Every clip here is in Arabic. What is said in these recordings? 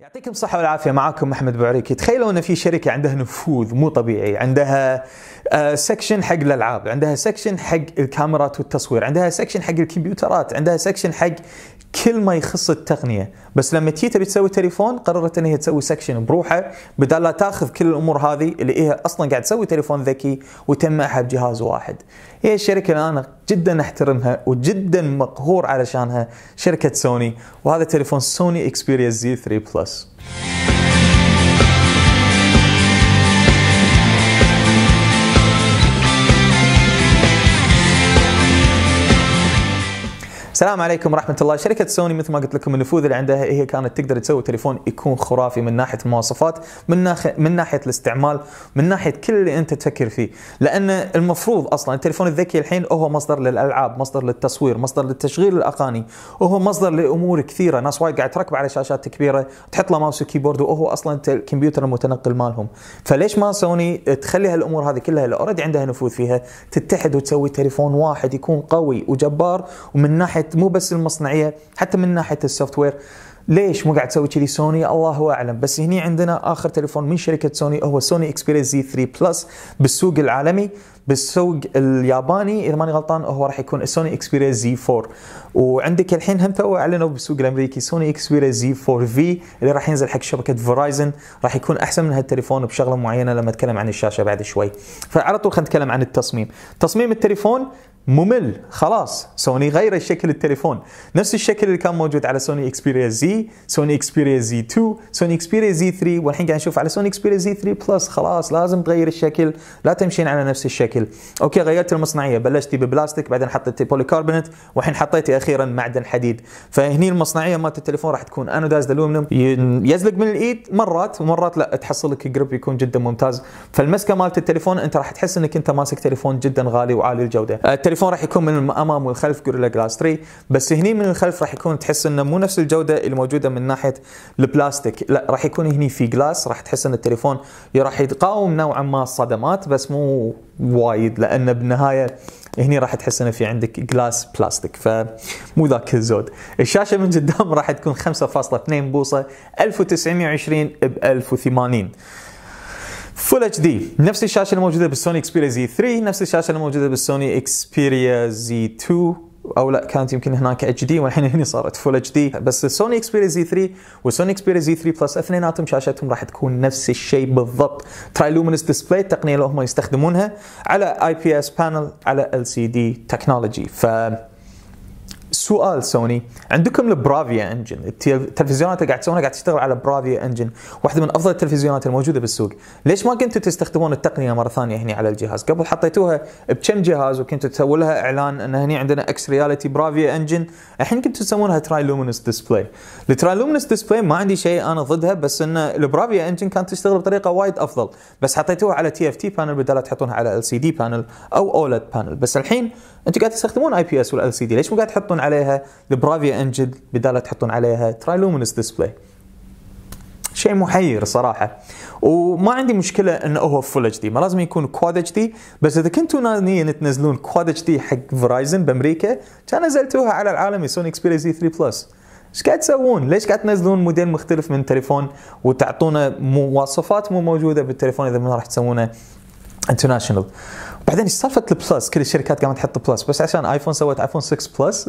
يعطيكم الصحة والعافية معاكم محمد بوعريكي تخيلوا ان في شركة عندها نفوذ مو طبيعي عندها سكشن آه، حق الالعاب عندها سكشن حق الكاميرات والتصوير عندها سكشن حق الكمبيوترات عندها سكشن حق كل ما يخص التقنية بس لما تجي تبي تسوي تليفون قررت ان هي تسوي سكشن بروحها بدل لا تاخذ كل الامور هذه اللي هي اصلا قاعد تسوي تليفون ذكي وتجمعها بجهاز واحد هي الشركه اللي انا جدا احترمها وجدا مقهور علشانها شركه سوني وهذا تليفون سوني اكسبيريا زي 3 بلس السلام عليكم ورحمه الله شركه سوني مثل ما قلت لكم النفوذ اللي عندها هي كانت تقدر تسوي تليفون يكون خرافي من ناحيه المواصفات من ناحيه من ناحيه الاستعمال من ناحيه كل اللي انت تفكر فيه لان المفروض اصلا التليفون الذكي الحين هو مصدر للالعاب مصدر للتصوير مصدر للتشغيل الاغاني وهو مصدر لامور كثيره ناس وايد قاعد تركب على شاشات كبيره تحط له ماوس وكيبورد وهو اصلا الكمبيوتر المتنقل مالهم فليش ما سوني تخلي هالامور هذه كلها اللي اوريدي عندها نفوذ فيها تتحد وتسوي تليفون واحد يكون قوي وجبار ومن ناحيه ناحيه مو بس المصنعيه حتى من ناحيه السوفت وير ليش مو قاعد تسوي كذي سوني الله اعلم بس هني عندنا اخر تليفون من شركه سوني هو سوني اكسبيريا زي 3 بلس بالسوق العالمي بالسوق الياباني اذا ماني غلطان هو راح يكون سوني اكسبيريا زي 4 وعندك الحين هم تو اعلنوا بالسوق الامريكي سوني اكسبيريا زي 4 في اللي راح ينزل حق شبكه فورايزن راح يكون احسن من هالتليفون بشغله معينه لما اتكلم عن الشاشه بعد شوي فعلى طول خلينا نتكلم عن التصميم تصميم التليفون ممل خلاص سوني غير شكل التليفون نفس الشكل اللي كان موجود على سوني اكسبيريا زي سوني اكسبيريا زي 2 سوني اكسبيريا زي 3 والحين قاعد نشوف على سوني اكسبيريا زي 3 بلس خلاص لازم تغير الشكل لا تمشين على نفس الشكل اوكي غيرت المصنعيه بلشتي ببلاستيك بعدين حطيتي بوليكاربونات والحين حطيتي اخيرا معدن حديد فهني المصنعيه مالت التليفون راح تكون انوداز الومنيوم يزلق من الايد مرات ومرات لا تحصل لك جريب يكون جدا ممتاز فالمسكه مالت التليفون انت راح تحس انك انت ماسك تليفون جدا غالي وعالي الجوده التليفون راح يكون من الامام والخلف جوريلا جلاس 3 بس هني من الخلف راح يكون تحس انه مو نفس الجوده اللي موجوده من ناحيه البلاستيك لا راح يكون هني في جلاس راح تحس ان التليفون راح يتقاوم نوعا ما الصدمات بس مو وايد لان بالنهايه هني راح تحس انه في عندك جلاس بلاستيك فمو ذاك الزود. الشاشه من قدام راح تكون 5.2 بوصه 1920 ب 1080 فول اتش دي نفس الشاشه الموجوده بالسوني اكسبيريا زي 3 نفس الشاشه الموجوده بالسوني اكسبيريا زي 2 او لا كانت يمكن هناك اتش دي والحين هنا صارت فول اتش دي بس السوني اكسبيريا زي 3 والسوني اكسبيريا زي 3 بلس اثنيناتهم شاشتهم راح تكون نفس الشيء بالضبط تراي لومنس ديسبلاي التقنيه اللي هم يستخدمونها على اي بي اس بانل على ال سي دي تكنولوجي ف سؤال سوني عندكم البرافيا انجن التلفزيونات اللي قاعد تسوونها قاعد تشتغل على برافيا انجن واحده من افضل التلفزيونات الموجوده بالسوق ليش ما كنتوا تستخدمون التقنيه مره ثانيه هنا على الجهاز قبل حطيتوها بكم جهاز وكنتوا تسووا لها اعلان ان هنا عندنا اكس رياليتي برافيا انجن الحين كنتوا تسمونها تراي لومينس ديسبلاي التراي لومينس ديسبلاي ما عندي شيء انا ضدها بس ان البرافيا انجن كانت تشتغل بطريقه وايد افضل بس حطيتوها على تي اف تي بانل بدل تحطونها على ال سي دي بانل او اولد بانل بس الحين انتم قاعد تستخدمون اي بي اس والال سي دي ليش مو قاعد تحطون على عليها البرافيا انجل بدال تحطون عليها تراي لومينس ديسبلاي شيء محير صراحه وما عندي مشكله انه هو فول اتش دي ما لازم يكون كواد اتش دي بس اذا كنتوا ناويين تنزلون كواد اتش دي حق فرايزن بامريكا كان نزلتوها على العالم سوني اي 3 بلس ايش قاعد تسوون؟ ليش قاعد تنزلون موديل مختلف من تليفون وتعطونا مواصفات مو موجوده بالتليفون اذا ما راح تسوونه انترناشونال؟ بعدين ايش سالفه البلس؟ كل الشركات قامت تحط بلس بس عشان ايفون سوت ايفون 6 بلس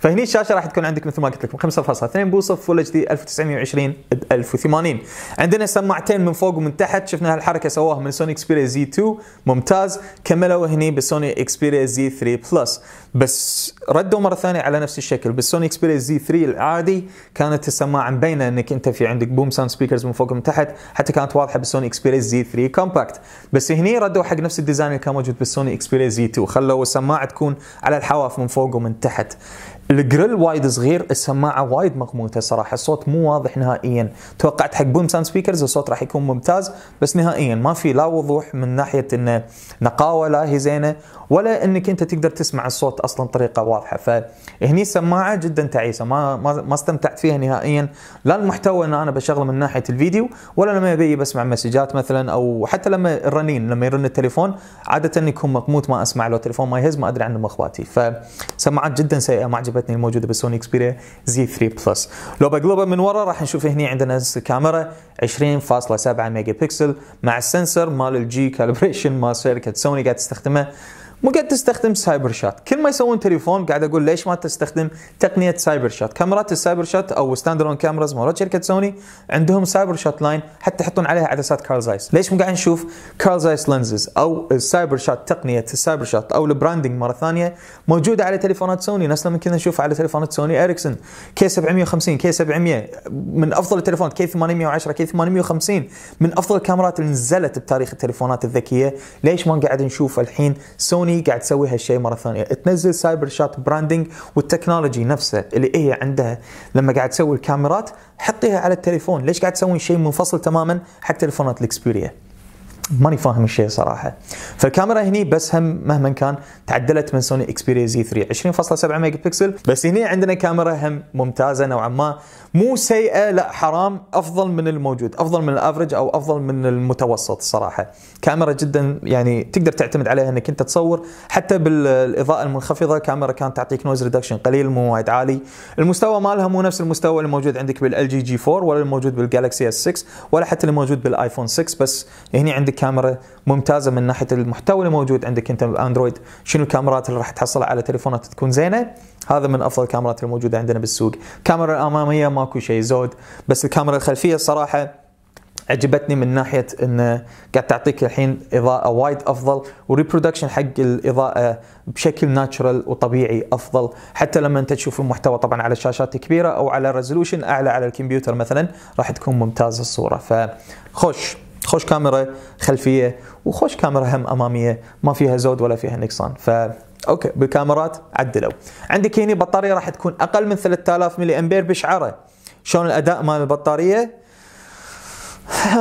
فهني الشاشه راح تكون عندك مثل ما قلت لكم 5.2 بوصه فول اتش دي 1920 1080 عندنا سماعتين من فوق ومن تحت شفنا هالحركه سواها من سوني اكسبيريا زي 2 ممتاز كملوا هني بالسوني اكسبيريا زي 3 بلس بس ردوا مره ثانيه على نفس الشكل بالسوني اكسبيريا زي 3 العادي كانت السماعه مبينه انك انت في عندك بوم ساوند سبيكرز من فوق ومن تحت حتى كانت واضحه بالسوني اكسبيريا زي 3 كومباكت بس هني ردوا حق نفس الديزاين اللي كان موجود بالسوني اكسبيريا زي 2 خلوا السماعه تكون على الحواف من فوق ومن تحت الجريل وايد صغير السماعه وايد مقموته صراحه الصوت مو واضح نهائيا توقعت حق بوم ساوند سبيكرز الصوت راح يكون ممتاز بس نهائيا ما في لا وضوح من ناحيه انه نقاوه لا هي زينه ولا انك انت تقدر تسمع الصوت اصلا بطريقه واضحه فهني السماعه جدا تعيسه ما ما استمتعت فيها نهائيا لا المحتوى ان انا بشغله من ناحيه الفيديو ولا لما ابي بسمع مسجات مثلا او حتى لما الرنين لما يرن التليفون عاده يكون مقموت ما اسمع له التليفون ما يهز ما ادري عنه اخواتي فسماعات جدا سيئه ما عجبتني لعبتنا الموجوده بالسوني اكسبيريا زي 3 بلس لو بقلبها من ورا راح نشوف هنا عندنا كاميرا 20.7 ميجا بكسل مع السنسر مال الجي كالبريشن مال شركه سوني قاعد تستخدمه مو قاعد تستخدم سايبر شات كل ما يسوون تليفون قاعد اقول ليش ما تستخدم تقنيه سايبر شات كاميرات السايبر شات او ستاند الون كاميراز مالت شركه سوني عندهم سايبر شات لاين حتى يحطون عليها عدسات كارل زايس ليش مو قاعد نشوف كارل زايس لينزز او السايبر شات تقنيه السايبر شات او البراندنج مره ثانيه موجوده على تليفونات سوني نفس لما كنا نشوف على تليفونات سوني اريكسون كي 750 كي 700 من افضل التليفونات كي 810 كي 850 من افضل الكاميرات اللي نزلت بتاريخ التليفونات الذكيه ليش ما قاعد نشوف الحين سوني سوني قاعد تسوي هالشيء مره ثانيه تنزل سايبر شات براندنج والتكنولوجي نفسها اللي هي إيه عندها لما قاعد تسوي الكاميرات حطيها على التليفون ليش قاعد تسوي شيء منفصل تماما حق تليفونات الاكسبيريا ماني فاهم الشيء صراحه فالكاميرا هني بس هم مهما كان تعدلت من سوني اكسبيريا زي 3 20.7 ميجا بكسل بس هني عندنا كاميرا هم ممتازه نوعا ما مو سيئه لا حرام افضل من الموجود افضل من الافرج او افضل من المتوسط الصراحه كاميرا جدا يعني تقدر تعتمد عليها انك انت تصور حتى بالاضاءه المنخفضه كاميرا كانت تعطيك نويز ريدكشن قليل مو وايد عالي المستوى مالها مو نفس المستوى الموجود عندك بالال جي جي 4 ولا الموجود بالجالكسي اس 6 ولا حتى الموجود بالايفون 6 بس هني عندك كاميرا ممتازه من ناحيه المحتوى اللي موجود عندك انت باندرويد شنو الكاميرات اللي راح تحصل على تليفونات تكون زينه هذا من افضل الكاميرات الموجوده عندنا بالسوق الكاميرا الاماميه ماكو شيء زود بس الكاميرا الخلفيه الصراحه عجبتني من ناحيه انه قاعد تعطيك الحين اضاءه وايد افضل وريبرودكشن حق الاضاءه بشكل ناتشرال وطبيعي افضل حتى لما انت تشوف المحتوى طبعا على شاشات كبيره او على ريزولوشن اعلى على الكمبيوتر مثلا راح تكون ممتازه الصوره فخش خوش كاميرا خلفيه وخوش كاميرا هم اماميه ما فيها زود ولا فيها نقصان ف اوكي بالكاميرات عدلوا عندك هنا بطاريه راح تكون اقل من 3000 ملي امبير بشعره شلون الاداء مال البطاريه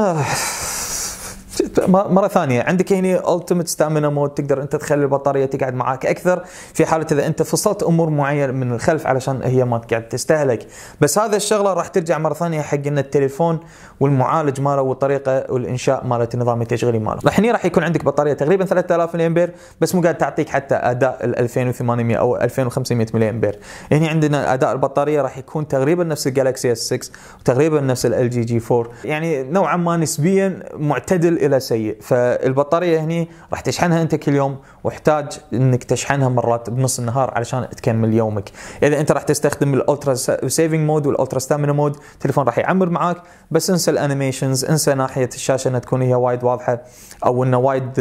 مره ثانيه عندك هنا التيمت ستامينا مود تقدر انت تخلي البطاريه تقعد معاك اكثر في حاله اذا انت فصلت امور معينه من الخلف علشان هي ما تقعد تستهلك بس هذا الشغله راح ترجع مره ثانيه حق ان التليفون والمعالج ماله والطريقه والانشاء مالت النظام التشغيلي ماله راح هنا راح يكون عندك بطاريه تقريبا 3000 ملي امبير بس مو قاعد تعطيك حتى اداء ال 2800 او 2500 ملي امبير هنا عندنا اداء البطاريه راح يكون تقريبا نفس الجالكسي اس 6 وتقريبا نفس ال جي جي 4 يعني نوعا ما نسبيا معتدل الى سيء فالبطاريه هني راح تشحنها انت كل يوم واحتاج انك تشحنها مرات بنص النهار علشان تكمل يومك اذا انت راح تستخدم الالترا سيفنج مود والالترا ستامينا مود التليفون راح يعمر معاك بس انسى الانيميشنز انسى ناحيه الشاشه انها تكون هي وايد واضحه او انه وايد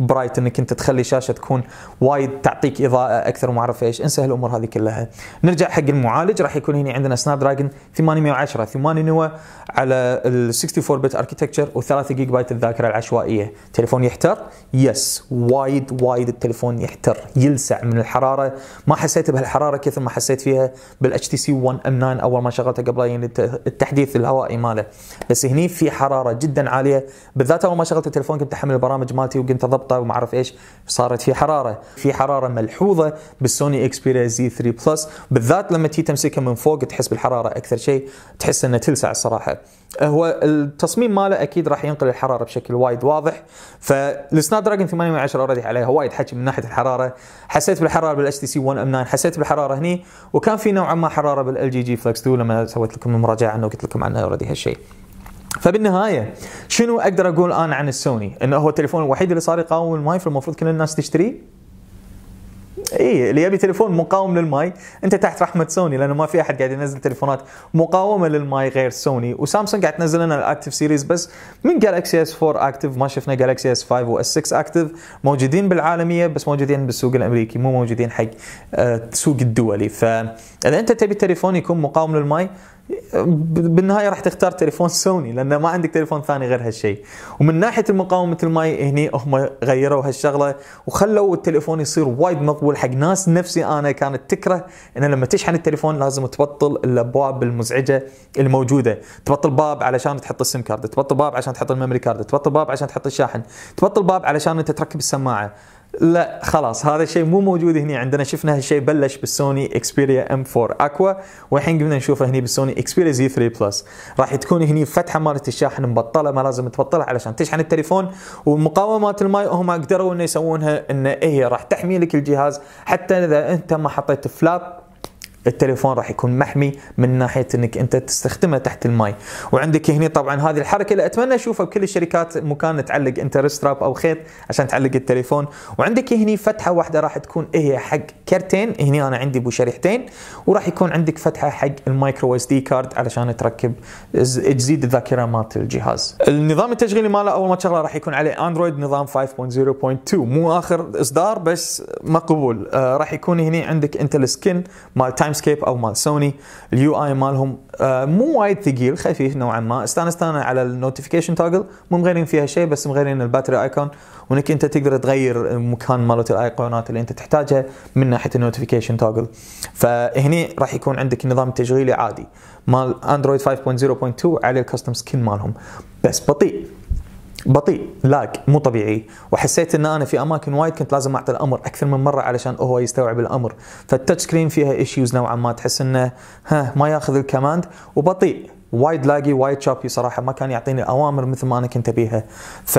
برايت آه، انك انت تخلي الشاشه تكون وايد تعطيك اضاءه اكثر وما اعرف ايش انسى هالامور هذه كلها نرجع حق المعالج راح يكون هنا عندنا سناب دراجون 810 8 نوا على ال 64 بت اركتكتشر و3 جيجا بايت الذاكره الذاكره العشوائيه تليفون يحتر يس وايد وايد التليفون يحتر يلسع من الحراره ما حسيت بهالحراره كثر ما حسيت فيها بالاتش تي سي 1 ام 9 اول ما شغلته قبل يعني التحديث الهوائي ماله بس هني في حراره جدا عاليه بالذات اول ما شغلت التليفون كنت احمل البرامج مالتي وكنت اضبطه وما اعرف ايش صارت في حراره في حراره ملحوظه بالسوني اكسبيريا زي 3 بلس بالذات لما تي تمسكها من فوق تحس بالحراره اكثر شيء تحس انه تلسع الصراحه هو التصميم ماله اكيد راح ينقل الحراره بشكل بشكل وايد واضح فالسناب دراجون 810 اوريدي عليها وايد حكي من ناحيه الحراره حسيت بالحراره بالاتش تي سي 1 ام 9 حسيت بالحراره هني وكان في نوعا ما حراره بالال جي جي فلكس 2 لما سويت لكم المراجعه عنه وقلت لكم عنه اوريدي هالشيء فبالنهايه شنو اقدر اقول انا عن السوني؟ انه هو التليفون الوحيد اللي صار يقاوم الماي فالمفروض كل الناس تشتريه اي اللي يبي تليفون مقاوم للماي انت تحت رحمه سوني لانه ما في احد قاعد ينزل تليفونات مقاومه للماي غير سوني وسامسونج قاعد تنزل لنا الاكتف سيريز بس من جالكسي اس 4 اكتف ما شفنا جالكسي اس 5 واس 6 اكتف موجودين بالعالميه بس موجودين بالسوق الامريكي مو موجودين حق السوق آه، الدولي فاذا انت تبي تليفون يكون مقاوم للماي بالنهايه راح تختار تليفون سوني لان ما عندك تليفون ثاني غير هالشيء ومن ناحيه المقاومه مثل ما هني هم غيروا هالشغله وخلوا التليفون يصير وايد مقبول حق ناس نفسي انا كانت تكره ان لما تشحن التليفون لازم تبطل الابواب المزعجه الموجوده تبطل باب علشان تحط السم كارد تبطل باب عشان تحط الميموري كارد تبطل باب عشان تحط الشاحن تبطل باب علشان انت تركب السماعه لا خلاص هذا الشيء مو موجود هنا عندنا شفنا هالشيء بلش بالسوني اكسبيريا ام 4 اكوا والحين قمنا نشوفه هنا بالسوني اكسبيريا زي 3 بلس راح تكون هنا فتحه مالت الشاحن مبطله ما لازم تبطلها علشان تشحن التليفون ومقاومات الماي هم قدروا انه يسوونها انه هي راح تحمي لك الجهاز حتى اذا انت ما حطيت فلات التليفون راح يكون محمي من ناحيه انك انت تستخدمه تحت الماي وعندك هنا طبعا هذه الحركه اللي اتمنى اشوفها بكل الشركات مكان تعلق انت ريستراب او خيط عشان تعلق التليفون وعندك هنا فتحه واحده راح تكون هي حق كرتين هنا انا عندي ابو شريحتين وراح يكون عندك فتحه حق المايكرو اس دي كارد علشان تركب تزيد الذاكره مالت الجهاز النظام التشغيلي ماله اول ما تشغله راح يكون عليه اندرويد نظام 5.0.2 مو اخر اصدار بس مقبول آه راح يكون هنا عندك انت السكن مال تايم سكيب او مال سوني اليو اي مالهم آه، مو وايد ثقيل خفيف نوعا ما استانس انا على النوتيفيكيشن توجل مو مغيرين فيها شيء بس مغيرين الباتري ايكون وانك انت تقدر تغير مكان مالت الايقونات اللي انت تحتاجها من ناحيه النوتيفيكيشن توجل فهني راح يكون عندك نظام تشغيلي عادي مال اندرويد 5.0.2 على الكاستم سكين مالهم بس بطيء بطيء لاج مو طبيعي وحسيت ان انا في اماكن وايد كنت لازم اعطي الامر اكثر من مره علشان هو يستوعب الامر فالتاتش سكرين فيها ايشوز نوعا ما تحس انه ها ما ياخذ الكماند وبطيء وايد لاقي وايد شابي صراحه ما كان يعطيني اوامر مثل ما انا كنت ابيها ف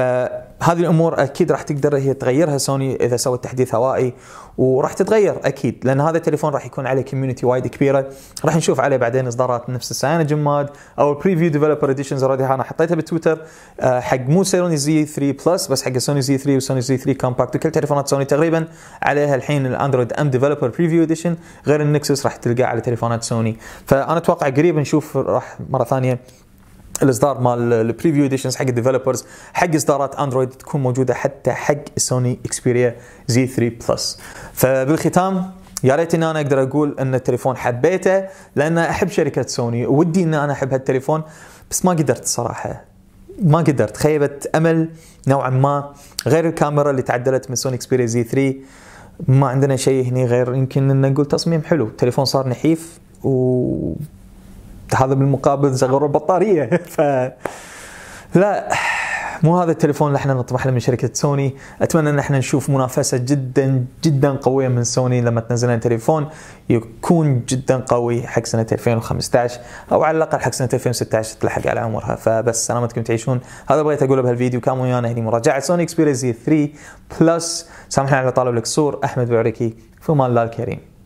هذه الامور اكيد راح تقدر هي تغيرها سوني اذا سوت تحديث هوائي وراح تتغير اكيد لان هذا التليفون راح يكون عليه كوميونتي وايد كبيره راح نشوف عليه بعدين اصدارات نفس السيانه جماد او بريفيو ديفلوبر اديشنز اوريدي انا حطيتها بالتويتر آه، حق مو سوني زي 3 بلس بس حق سوني زي 3 وسوني زي 3 كومباكت وكل تليفونات سوني تقريبا عليها الحين الاندرويد ام ديفلوبر بريفيو اديشن غير النكسس راح تلقاه على تليفونات سوني فانا اتوقع قريب نشوف راح مره ثانيه الاصدار مال البريفيو اديشنز حق الديفلوبرز حق اصدارات اندرويد تكون موجوده حتى حق سوني اكسبيريا زي 3 بلس فبالختام يا ريت ان انا اقدر اقول ان التليفون حبيته لان احب شركه سوني ودي ان انا احب هالتليفون بس ما قدرت صراحه ما قدرت خيبت امل نوعا ما غير الكاميرا اللي تعدلت من سوني اكسبيريا زي 3 ما عندنا شيء هني غير يمكن ان نقول تصميم حلو التليفون صار نحيف و هذا بالمقابل صغروا البطاريه ف لا مو هذا التليفون اللي احنا نطمح له من شركه سوني، اتمنى ان احنا نشوف منافسه جدا جدا قويه من سوني لما تنزل لنا تليفون يكون جدا قوي حق سنه 2015 او على الاقل حق سنه 2016 تلحق على عمرها، فبس سلامتكم تعيشون، هذا بغيت اقوله بهالفيديو كان ويانا هني مراجعه سوني اكسبيرينس 3 بلس، سامحنا على طالب القصور، احمد بعركي في الله الكريم.